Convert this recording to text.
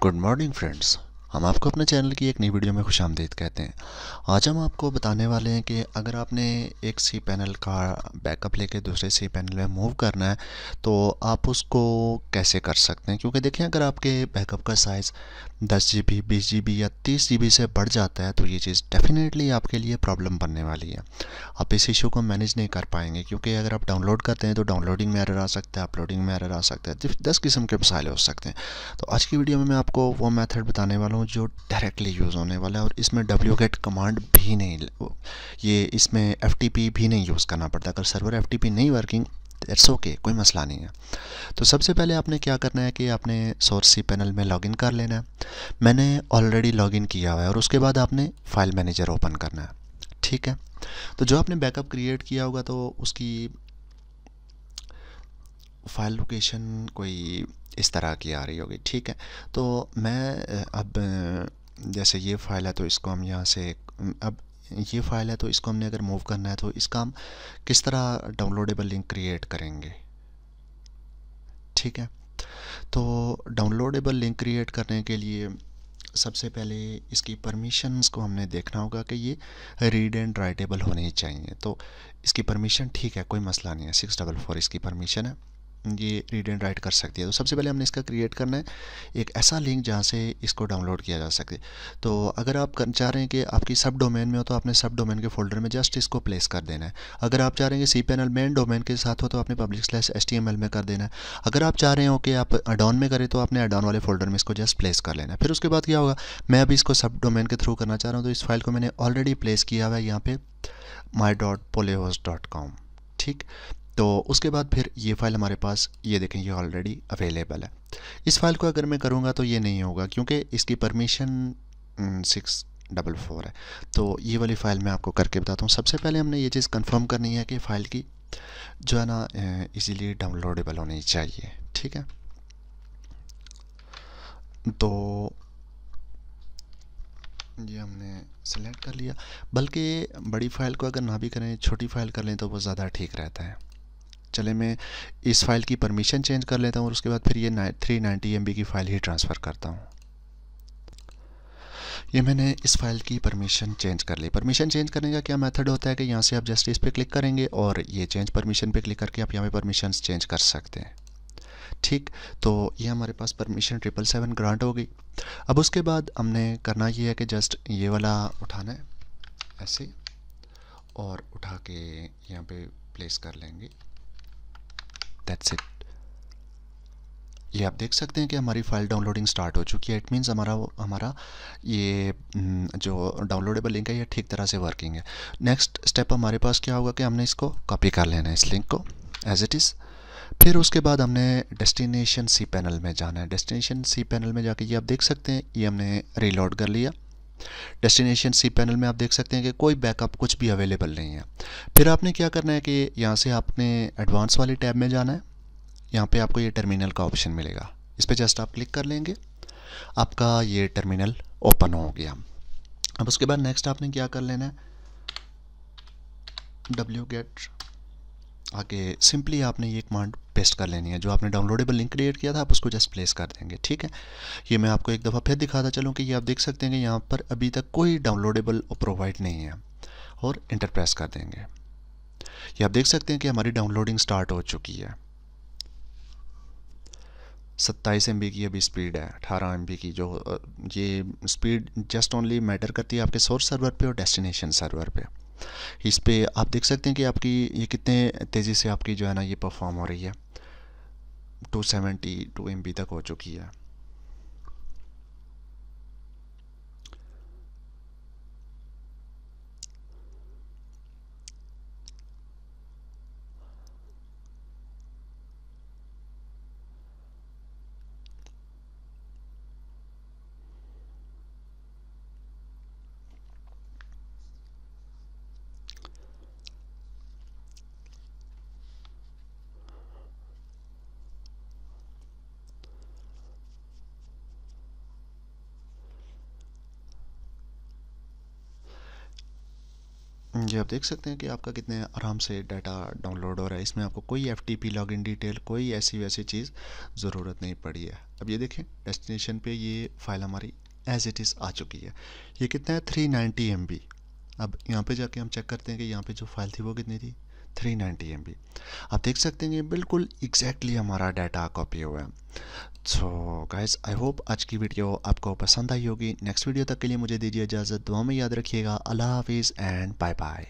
Good morning friends. हम आपको अपने चैनल की एक नई वीडियो में खुश आमदीद कहते हैं आज हम आपको बताने वाले हैं कि अगर आपने एक सी पैनल का बैकअप लेके दूसरे सी पैनल में मूव करना है तो आप उसको कैसे कर सकते हैं क्योंकि देखें अगर आपके बैकअप का साइज़ दस जी बी बीस जी बी या तीस जी बी से बढ़ जाता है तो ये चीज़ डेफिनेटली आपके लिए प्रॉब्लम बनने वाली है आप इस इशू को मैनेज नहीं कर पाएंगे क्योंकि अगर आप डाउनलोड करते हैं तो डाउनलोडिंग में एरर आ सकता है अपलोडिंग में एरर आ सकता है तो दस किस्म के मसाले हो सकते हैं तो आज की वीडियो में मैं आपको वो मैथड बताने वाला हूँ हूँ जो डायरेक्टली यूज़ होने वाला है और इसमें डब्ल्यू गेट कमांड भी नहीं ये इसमें एफ भी नहीं यूज़ करना पड़ता अगर सर्वर एफ नहीं वर्किंग इट्स ओके okay, कोई मसला नहीं है तो सबसे पहले आपने क्या करना है कि आपने सोर्स सी पैनल में लॉगिन कर लेना है मैंने ऑलरेडी लॉगिन किया हुआ है और उसके बाद आपने फाइल मैनेजर ओपन करना है ठीक है तो जो आपने बैकअप क्रिएट किया होगा तो उसकी फाइल लोकेशन कोई इस तरह की आ रही होगी ठीक है तो मैं अब जैसे ये फाइल है तो इसको हम यहाँ से अब ये फाइल है तो इसको हमने अगर मूव करना है तो इसका हम किस तरह डाउनलोडेबल लिंक क्रिएट करेंगे ठीक है तो डाउनलोडेबल लिंक क्रिएट करने के लिए सबसे पहले इसकी परमिशंस को हमने देखना होगा कि ये रीड एंड राइटेबल होनी चाहिए तो इसकी परमिशन ठीक है कोई मसला नहीं है सिक्स डबल फोर इसकी परमिशन है ये रीड एंड राइट कर सकती है तो सबसे पहले हमने इसका क्रिएट करना है एक ऐसा लिंक जहाँ से इसको डाउनलोड किया जा सके तो अगर आप चाह रहे हैं कि आपकी सब डोमेन में हो तो आपने सब डोमेन के फोल्डर में जस्ट इसको प्लेस कर देना है अगर आप चाह रहे हैं कि सी पैनल मेन डोमेन के साथ हो तो आपने पब्लिक स्लैश एस में कर देना है अगर आप चाह रहे हो कि आप अडाउन में करें तो आपने अडाउन वाले फोल्डर में इसको जस्ट प्लेस कर लेना है फिर उसके बाद क्या होगा मैं अभी इसको सब डोमेन के थ्रू करना चाह रहा हूँ तो इस फाइल को मैंने ऑलरेडी प्लेस किया हुआ है यहाँ पे my dot polehos dot com ठीक तो उसके बाद फिर ये फ़ाइल हमारे पास ये देखें ये ऑलरेडी अवेलेबल है इस फाइल को अगर मैं करूँगा तो ये नहीं होगा क्योंकि इसकी परमिशन सिक्स डबल फोर है तो ये वाली फ़ाइल मैं आपको करके बताता हूँ सबसे पहले हमने ये चीज़ कंफर्म करनी है कि फ़ाइल की जो है ना इजीली डाउनलोडेबल होनी चाहिए ठीक है तो ये हमने सेलेक्ट कर लिया बल्कि बड़ी फ़ाइल को अगर ना भी करें छोटी फ़ाइल कर लें तो वो ज़्यादा ठीक रहता है चले मैं इस फाइल की परमिशन चेंज कर लेता हूँ और उसके बाद फिर ये थ्री नाइन्टी एम की फ़ाइल ही ट्रांसफ़र करता हूँ ये मैंने इस फाइल की परमिशन चेंज कर ली परमिशन चेंज करने का क्या मेथड होता है कि यहाँ से आप जस्ट इस पर क्लिक करेंगे और ये चेंज परमिशन पे क्लिक करके आप यहाँ पे परमिशन चेंज कर सकते हैं ठीक तो ये हमारे पास परमिशन ट्रिपल सेवन ग्रांट हो गई अब उसके बाद हमने करना ये है कि जस्ट ये वाला उठाना है ऐसे और उठा के यहाँ पर प्लेस कर लेंगे दैट्स इट ये आप देख सकते हैं कि हमारी फाइल डाउनलोडिंग स्टार्ट हो चुकी है इट मीन्स हमारा हमारा ये हम्म, जो डाउनलोडेबल लिंक है ये ठीक तरह से वर्किंग है नेक्स्ट स्टेप हमारे पास क्या होगा कि हमने इसको कॉपी कर लेना है इस लिंक को एज इट इज़ फिर उसके बाद हमने डेस्टिनेशन सी पैनल में जाना है डेस्टिनेशन सी पैनल में जाके ये आप देख सकते हैं ये हमने रीलोड कर लिया डेस्टिनेशन सी पैनल में आप देख सकते हैं कि कोई बैकअप कुछ भी अवेलेबल नहीं है फिर आपने क्या करना है कि यहाँ से आपने एडवांस वाले टैब में जाना है यहाँ पे आपको ये टर्मिनल का ऑप्शन मिलेगा इस पर जस्ट आप क्लिक कर लेंगे आपका ये टर्मिनल ओपन हो गया अब उसके बाद नेक्स्ट आपने क्या कर लेना है डब्ल्यू गेट आगे सिंपली आपने ये कमांड पेस्ट कर लेनी है जो आपने डाउनलोडेबल लिंक क्रिएट किया था आप उसको जस्ट प्लेस कर देंगे ठीक है ये मैं आपको एक दफ़ा फिर दिखाता चलूँ कि ये आप देख सकते हैं कि यहाँ पर अभी तक कोई डाउनलोडेबल प्रोवाइड नहीं है और इंटर प्रेस कर देंगे ये आप देख सकते हैं कि हमारी डाउनलोडिंग स्टार्ट हो चुकी है सत्ताईस एम की अभी स्पीड है अठारह एम की जो ये स्पीड जस्ट ओनली मैटर करती है आपके सोर्स सर्वर पे और डेस्टिनेशन सर्वर पे इस पर आप देख सकते हैं कि आपकी ये कितने तेज़ी से आपकी जो है ना ये परफॉर्म हो रही है 270 टू एम तक हो चुकी है जी आप देख सकते हैं कि आपका कितने आराम से डाटा डाउनलोड हो रहा है इसमें आपको कोई F T P in detail कोई ऐसी वैसी चीज़ ज़रूरत नहीं पड़ी है अब ये देखें डेस्टिनेशन पे ये फाइल हमारी एज इट इज़ आ चुकी है ये कितना है थ्री नाइन्टी एम बी अब यहाँ पे जाके हम चेक करते हैं कि यहाँ पे जो फाइल थी वो कितनी थी थ्री नाइन्टी एम बी आप देख सकते हैं ये बिल्कुल एग्जैक्टली exactly हमारा डाटा कॉपी हुआ है सो गाइज आई होप आज की वीडियो आपको पसंद आई होगी नेक्स्ट वीडियो तक के लिए मुझे दीजिए इजाज़त दुआ में याद रखिएगा अल्लाह हाफिज़ एंड बाय बाय